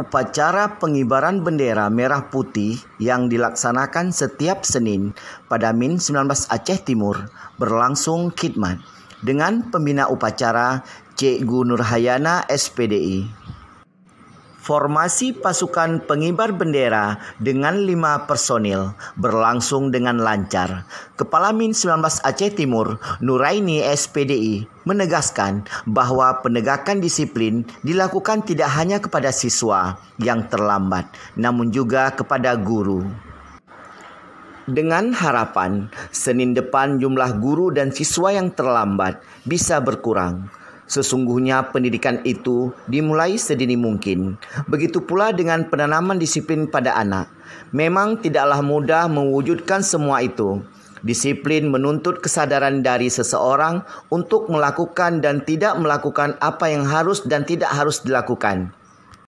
upacara pengibaran bendera merah putih yang dilaksanakan setiap Senin pada MIN 19 Aceh Timur berlangsung khidmat dengan pembina upacara Cik Gunur Hayana SPDI. Formasi pasukan pengibar bendera dengan lima personil berlangsung dengan lancar. Kepala Min 19 Aceh Timur, Nuraini SPDI, menegaskan bahwa penegakan disiplin dilakukan tidak hanya kepada siswa yang terlambat, namun juga kepada guru. Dengan harapan, Senin depan jumlah guru dan siswa yang terlambat bisa berkurang. Sesungguhnya pendidikan itu dimulai sedini mungkin. Begitu pula dengan penanaman disiplin pada anak. Memang tidaklah mudah mewujudkan semua itu. Disiplin menuntut kesadaran dari seseorang untuk melakukan dan tidak melakukan apa yang harus dan tidak harus dilakukan.